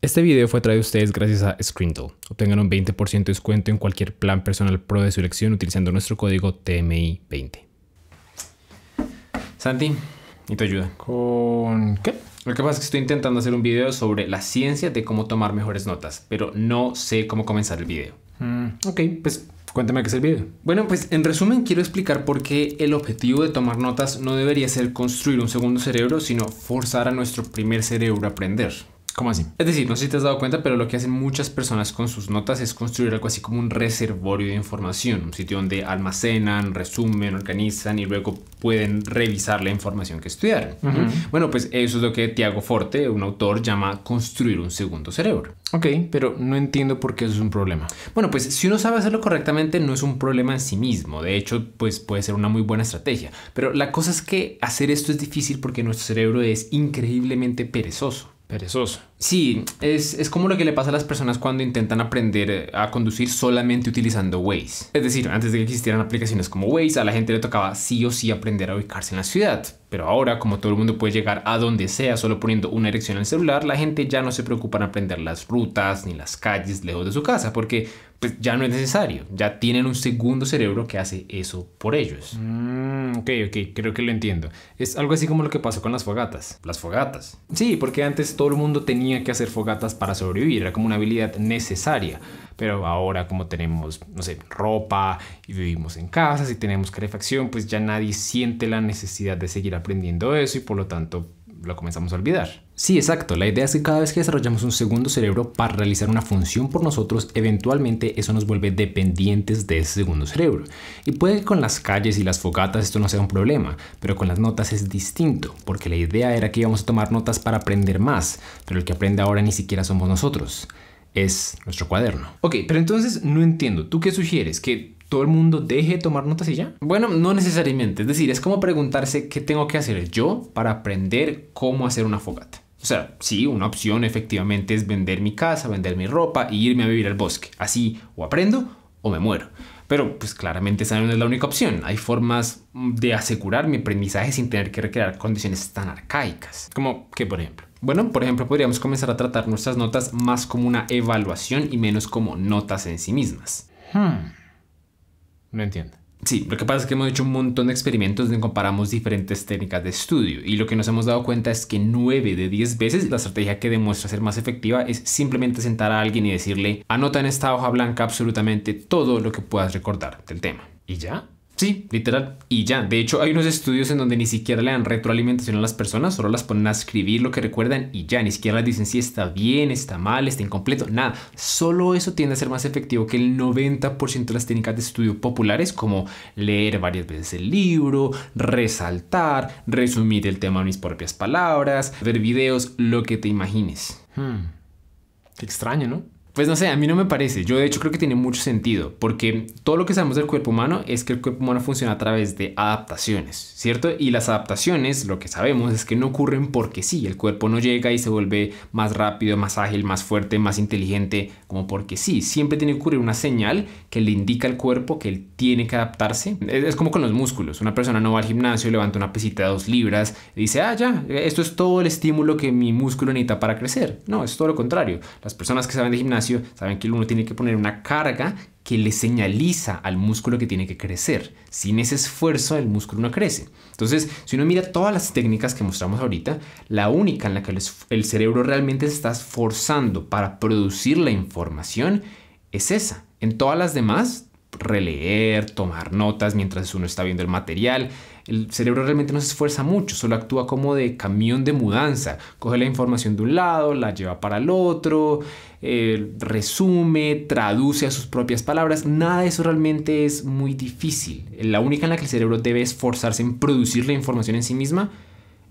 Este video fue traído a ustedes gracias a Screendle. Obtengan un 20% de descuento en cualquier plan personal pro de su elección utilizando nuestro código TMI20. Santi, y te ayuda. ¿Con qué? Lo que pasa es que estoy intentando hacer un video sobre la ciencia de cómo tomar mejores notas, pero no sé cómo comenzar el video. Mm, ok, pues Cuéntame qué es el video. Bueno, pues en resumen quiero explicar por qué el objetivo de tomar notas no debería ser construir un segundo cerebro, sino forzar a nuestro primer cerebro a aprender. ¿Cómo así? Es decir, no sé si te has dado cuenta, pero lo que hacen muchas personas con sus notas es construir algo así como un reservorio de información, un sitio donde almacenan, resumen, organizan y luego pueden revisar la información que estudiaron. Bueno, pues eso es lo que Tiago Forte, un autor, llama construir un segundo cerebro. Ok, pero no entiendo por qué eso es un problema. Bueno, pues si uno sabe hacerlo correctamente no es un problema en sí mismo, de hecho, pues puede ser una muy buena estrategia, pero la cosa es que hacer esto es difícil porque nuestro cerebro es increíblemente perezoso perezoso. Sí, es, como lo que le pasa a las personas cuando intentan aprender eh, a conducir solamente utilizando Waze. Es decir, antes de que existieran aplicaciones como Waze, a la gente le tocaba sí o sí aprender a ubicarse en la ciudad. Pero ahora, como todo el mundo puede llegar a donde sea solo poniendo una dirección en el celular, la gente ya no se preocupa en aprender las rutas ni las calles lejos de su casa, porque pues, ya no es necesario. Ya tienen un segundo cerebro que hace eso por ellos. Mm, ok, ok, creo que lo entiendo. Es algo así como lo que pasó con las fogatas. Las fogatas. Sí, porque antes todo el mundo tenía que hacer fogatas para sobrevivir, era como una habilidad necesaria. Pero ahora como tenemos, no sé, ropa y vivimos en casas y tenemos calefacción, pues ya nadie siente la necesidad de seguir aprendiendo eso y por lo tanto lo comenzamos a olvidar. Sí, exacto. La idea es que cada vez que desarrollamos un segundo cerebro para realizar una función por nosotros, eventualmente eso nos vuelve dependientes de ese segundo cerebro. Y puede que con las calles y las fogatas esto no sea un problema, pero con las notas es distinto, porque la idea era que íbamos a tomar notas para aprender más, pero el que aprende ahora ni siquiera somos nosotros. Es nuestro cuaderno. Ok, pero entonces no entiendo. ¿Tú qué sugieres? ¿Que todo el mundo deje de tomar notas y ya. Bueno, no necesariamente. Es decir, es como preguntarse qué tengo que hacer yo para aprender cómo hacer una fogata. O sea, sí, una opción efectivamente es vender mi casa, vender mi ropa e irme a vivir al bosque. Así o aprendo o me muero. Pero pues claramente esa no es la única opción. Hay formas de asegurar mi aprendizaje sin tener que recrear condiciones tan arcaicas. Como que, por ejemplo, bueno, por ejemplo, podríamos comenzar a tratar nuestras notas más como una evaluación y menos como notas en sí mismas. Hmm. No entiendo. Sí, lo que pasa es que hemos hecho un montón de experimentos donde comparamos diferentes técnicas de estudio y lo que nos hemos dado cuenta es que 9 de 10 veces la estrategia que demuestra ser más efectiva es simplemente sentar a alguien y decirle anota en esta hoja blanca absolutamente todo lo que puedas recordar del tema. ¿Y ya? Sí, literal. Y ya, de hecho hay unos estudios en donde ni siquiera le dan retroalimentación a las personas, solo las ponen a escribir lo que recuerdan y ya, ni siquiera les dicen si está bien, está mal, está incompleto, nada. Solo eso tiende a ser más efectivo que el 90% de las técnicas de estudio populares como leer varias veces el libro, resaltar, resumir el tema en mis propias palabras, ver videos, lo que te imagines. Hmm. extraño, ¿no? Pues no sé, a mí no me parece. Yo de hecho creo que tiene mucho sentido, porque todo lo que sabemos del cuerpo humano es que el cuerpo humano funciona a través de adaptaciones, ¿cierto? Y las adaptaciones, lo que sabemos es que no ocurren porque sí, el cuerpo no llega y se vuelve más rápido, más ágil, más fuerte, más inteligente, como porque sí, siempre tiene que ocurrir una señal que le indica al cuerpo que él tiene que adaptarse. Es como con los músculos, una persona no va al gimnasio, levanta una pesita de dos libras, y dice, ah, ya, esto es todo el estímulo que mi músculo necesita para crecer. No, es todo lo contrario. Las personas que saben de gimnasio, saben que uno tiene que poner una carga que le señaliza al músculo que tiene que crecer. Sin ese esfuerzo el músculo no crece. Entonces, si uno mira todas las técnicas que mostramos ahorita, la única en la que el cerebro realmente está esforzando para producir la información es esa. En todas las demás releer, tomar notas mientras uno está viendo el material. El cerebro realmente no se esfuerza mucho, solo actúa como de camión de mudanza. Coge la información de un lado, la lleva para el otro, eh, resume, traduce a sus propias palabras. Nada de eso realmente es muy difícil. La única en la que el cerebro debe esforzarse en producir la información en sí misma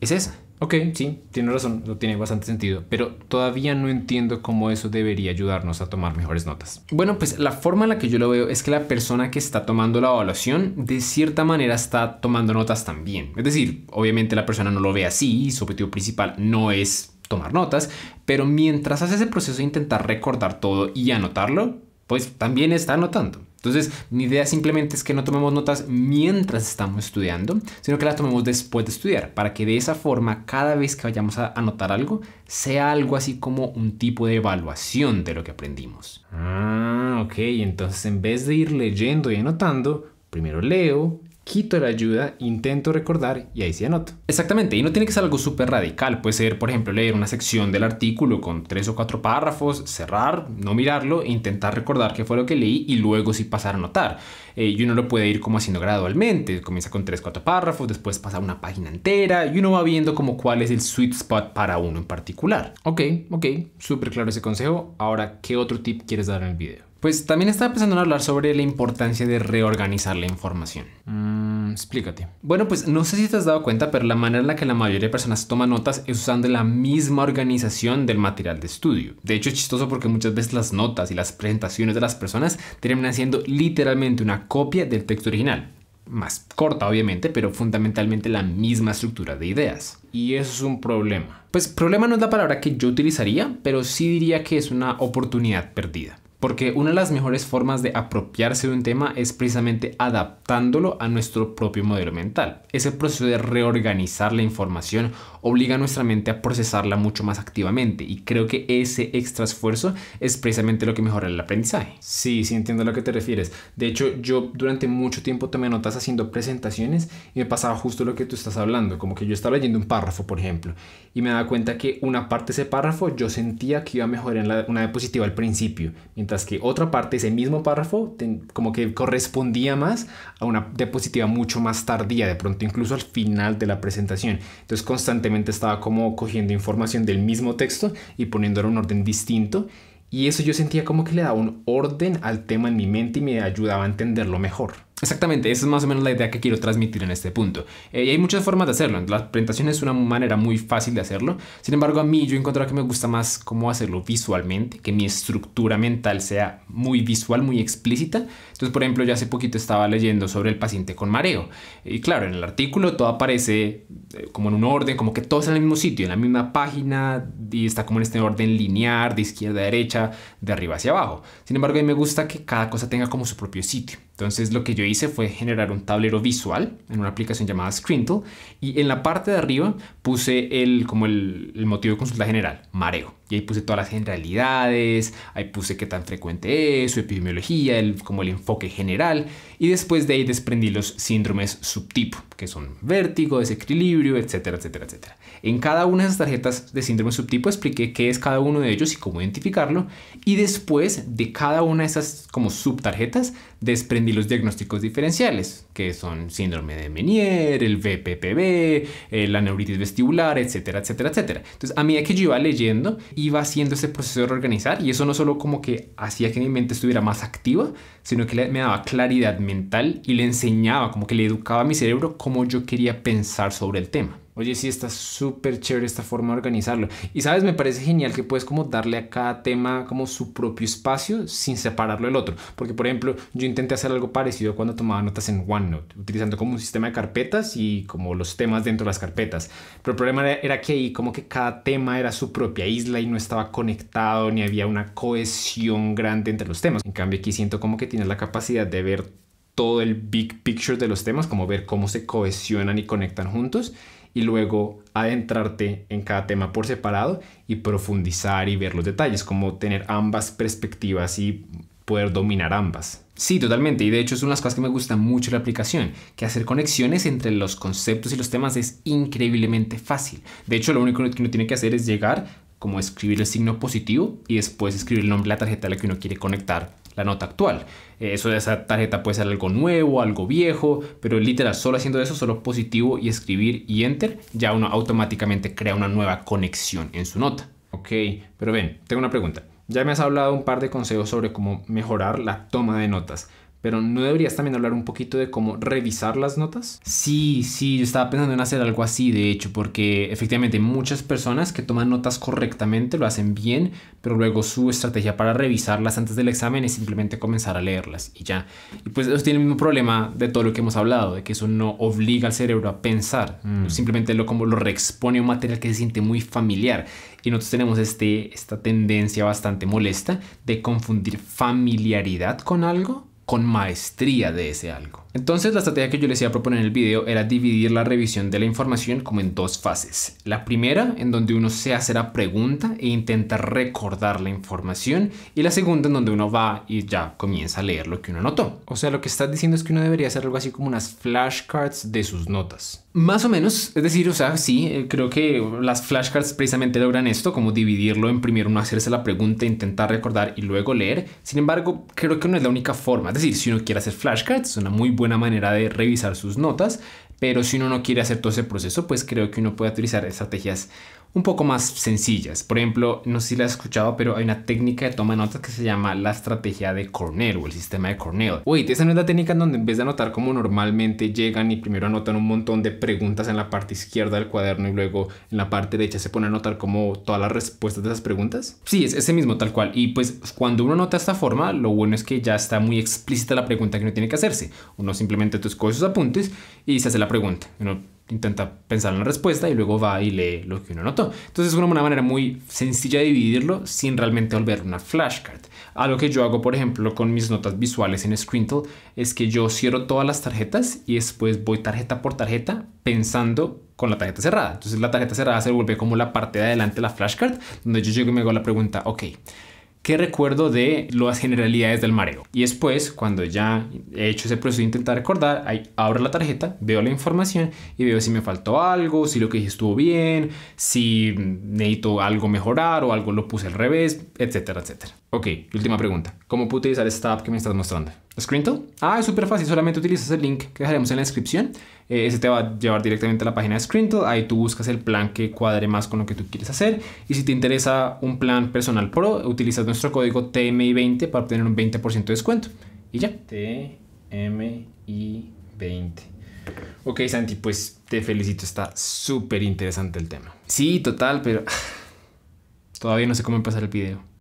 es esa. Ok, sí, tiene razón, no tiene bastante sentido, pero todavía no entiendo cómo eso debería ayudarnos a tomar mejores notas. Bueno, pues la forma en la que yo lo veo es que la persona que está tomando la evaluación de cierta manera está tomando notas también. Es decir, obviamente la persona no lo ve así y su objetivo principal no es tomar notas, pero mientras hace ese proceso de intentar recordar todo y anotarlo, pues también está anotando. Entonces, mi idea simplemente es que no tomemos notas mientras estamos estudiando, sino que las tomemos después de estudiar, para que de esa forma, cada vez que vayamos a anotar algo, sea algo así como un tipo de evaluación de lo que aprendimos. Ah, ok, entonces en vez de ir leyendo y anotando, primero leo, quito la ayuda, intento recordar y ahí sí anoto. Exactamente, y no tiene que ser algo súper radical, puede ser, por ejemplo, leer una sección del artículo con tres o cuatro párrafos, cerrar, no mirarlo, intentar recordar qué fue lo que leí y luego sí pasar a anotar. Eh, y uno lo puede ir como haciendo gradualmente, comienza con tres, cuatro párrafos, después pasa una página entera y uno va viendo como cuál es el sweet spot para uno en particular. Ok, ok, súper claro ese consejo. Ahora, ¿qué otro tip quieres dar en el video? Pues también estaba pensando en hablar sobre la importancia de reorganizar la información. Mm, explícate. Bueno, pues no sé si te has dado cuenta, pero la manera en la que la mayoría de personas toman notas es usando la misma organización del material de estudio. De hecho, es chistoso porque muchas veces las notas y las presentaciones de las personas terminan siendo literalmente una copia del texto original más corta obviamente, pero fundamentalmente la misma estructura de ideas. Y eso es un problema. Pues problema no es la palabra que yo utilizaría, pero sí diría que es una oportunidad perdida. Porque una de las mejores formas de apropiarse de un tema es precisamente adaptándolo a nuestro propio modelo mental. Ese proceso de reorganizar la información obliga a nuestra mente a procesarla mucho más activamente y creo que ese extra esfuerzo es precisamente lo que mejora el aprendizaje. Sí, sí entiendo a lo que te refieres. De hecho, yo durante mucho tiempo tomé notas haciendo presentaciones y me pasaba justo lo que tú estás hablando, como que yo estaba leyendo un párrafo, por ejemplo, y me daba cuenta que una parte de ese párrafo yo sentía que iba a mejorar en una diapositiva al principio, mientras que otra parte, ese mismo párrafo, como que correspondía más a una diapositiva mucho más tardía, de pronto incluso al final de la presentación. Entonces constantemente estaba como cogiendo información del mismo texto y poniéndola en un orden distinto y eso yo sentía como que le daba un orden al tema en mi mente y me ayudaba a entenderlo mejor. Exactamente, esa es más o menos la idea que quiero transmitir en este punto. Eh, y hay muchas formas de hacerlo, la presentación es una manera muy fácil de hacerlo, sin embargo a mí yo he que me gusta más cómo hacerlo visualmente, que mi estructura mental sea muy visual, muy explícita. Entonces, por ejemplo, yo hace poquito estaba leyendo sobre el paciente con mareo, y claro, en el artículo todo aparece eh, como en un orden, como que todo está en el mismo sitio, en la misma página, y está como en este orden lineal, de izquierda a derecha, de arriba hacia abajo. Sin embargo, a mí me gusta que cada cosa tenga como su propio sitio. Entonces lo que yo hice fue generar un tablero visual en una aplicación llamada Scrintle y en la parte de arriba puse el, como el, motivo de consulta general, mareo. Y ahí puse todas las generalidades, ahí puse qué tan frecuente es, su epidemiología, el, como el enfoque general. Y después de ahí desprendí los síndromes subtipo, que son vértigo, desequilibrio, etcétera, etcétera, etcétera. En cada una de esas tarjetas de síndrome subtipo expliqué qué es cada uno de ellos y cómo identificarlo. Y después de cada una de esas como subtarjetas desprendí los diagnósticos diferenciales, que son síndrome de Menier, el VPPB, eh, la neuritis vestibular, etcétera, etcétera, etcétera. Entonces, a medida que yo iba leyendo, iba haciendo ese proceso de organizar y eso no solo como que hacía que mi mente estuviera más activa, sino que me daba claridad mental y le enseñaba, como que le educaba a mi cerebro cómo yo quería pensar sobre el tema. Oye, sí, está súper chévere esta forma de organizarlo. Y sabes, me parece genial que puedes como darle a cada tema como su propio espacio sin separarlo del otro. Porque, por ejemplo, yo intenté hacer algo parecido cuando tomaba notas en OneNote, utilizando como un sistema de carpetas y como los temas dentro de las carpetas. Pero el problema era que ahí como que cada tema era su propia isla y no estaba conectado ni había una cohesión grande entre los temas. En cambio, aquí siento como que tienes la capacidad de ver todo el big picture de los temas, como ver cómo se cohesionan y conectan juntos y luego adentrarte en cada tema por separado y profundizar y ver los detalles, como tener ambas perspectivas y poder dominar ambas. Sí, totalmente. Y de hecho es una de las cosas que me gusta mucho de la aplicación, que hacer conexiones entre los conceptos y los temas es increíblemente fácil. De hecho, lo único que uno tiene que hacer es llegar, como escribir el signo positivo y después escribir el nombre de la tarjeta a la que uno quiere conectar la nota actual. Eh, eso de esa tarjeta puede ser algo nuevo, algo viejo, pero literal, solo haciendo eso, solo positivo y escribir y enter, ya uno automáticamente crea una nueva conexión en su nota. Ok, pero ven, tengo una pregunta. Ya me has hablado un par de consejos sobre cómo mejorar la toma de notas, pero ¿no deberías también hablar un poquito de cómo revisar las notas? Sí, sí, yo estaba pensando en hacer algo así, de hecho, porque efectivamente muchas personas que toman notas correctamente lo hacen bien, pero luego su estrategia para revisarlas antes del examen es simplemente comenzar a leerlas y ya. Y pues eso tiene el mismo problema de todo lo que hemos hablado, de que eso no obliga al cerebro a pensar, mm. simplemente lo como lo reexpone un material que se siente muy familiar. Y nosotros tenemos este, esta tendencia bastante molesta de confundir familiaridad con algo con maestría de ese algo. Entonces la estrategia que yo les iba a proponer en el video era dividir la revisión de la información como en dos fases. La primera, en donde uno se hace la pregunta e intenta recordar la información. Y la segunda, en donde uno va y ya comienza a leer lo que uno anotó. O sea, lo que estás diciendo es que uno debería hacer algo así como unas flashcards de sus notas. Más o menos, es decir, o sea, sí, eh, creo que las flashcards precisamente logran esto, como dividirlo en primero uno hacerse la pregunta, e intentar recordar y luego leer. Sin embargo, creo que no es la única forma. Es decir, si uno quiere hacer flashcards, es una muy buena buena manera de revisar sus notas, pero si uno no quiere hacer todo ese proceso, pues creo que uno puede utilizar estrategias un poco más sencillas. Por ejemplo, no sé si la has escuchado, pero hay una técnica de toma de notas que se llama la estrategia de Cornell o el sistema de Cornell. Wait, esa no es la técnica en donde en vez de anotar como normalmente llegan y primero anotan un montón de preguntas en la parte izquierda del cuaderno y luego en la parte derecha se pone a anotar como todas las respuestas de esas preguntas. Sí, es ese mismo tal cual. Y pues cuando uno anota esta forma, lo bueno es que ya está muy explícita la pregunta que uno tiene que hacerse. Uno simplemente tú escoges sus apuntes y se hace la pregunta intenta pensar en la respuesta y luego va y lee lo que uno notó. Entonces es una manera muy sencilla de dividirlo sin realmente volver una flashcard. Algo que yo hago, por ejemplo, con mis notas visuales en Scrintle es que yo cierro todas las tarjetas y después voy tarjeta por tarjeta pensando con la tarjeta cerrada. Entonces la tarjeta cerrada se vuelve como la parte de adelante de la flashcard, donde yo llego y me hago la pregunta, ok, ¿Qué recuerdo de las generalidades del mareo? Y después, cuando ya he hecho ese proceso de intentar recordar, ahí abro la tarjeta, veo la información y veo si me faltó algo, si lo que dije estuvo bien, si necesito algo mejorar o algo lo puse al revés, etcétera, etcétera. Ok, última pregunta. ¿Cómo puedo utilizar esta app que me estás mostrando? ¿Scrintle? Ah, es súper fácil, solamente utilizas el link que dejaremos en la descripción. Eh, ese te va a llevar directamente a la página de Scrintle. Ahí tú buscas el plan que cuadre más con lo que tú quieres hacer. Y si te interesa un plan personal pro, utilizas nuestro código TMI20 para obtener un 20% de descuento. Y ya. TMI20. Ok, Santi, pues te felicito. Está súper interesante el tema. Sí, total, pero todavía no sé cómo empezar el video.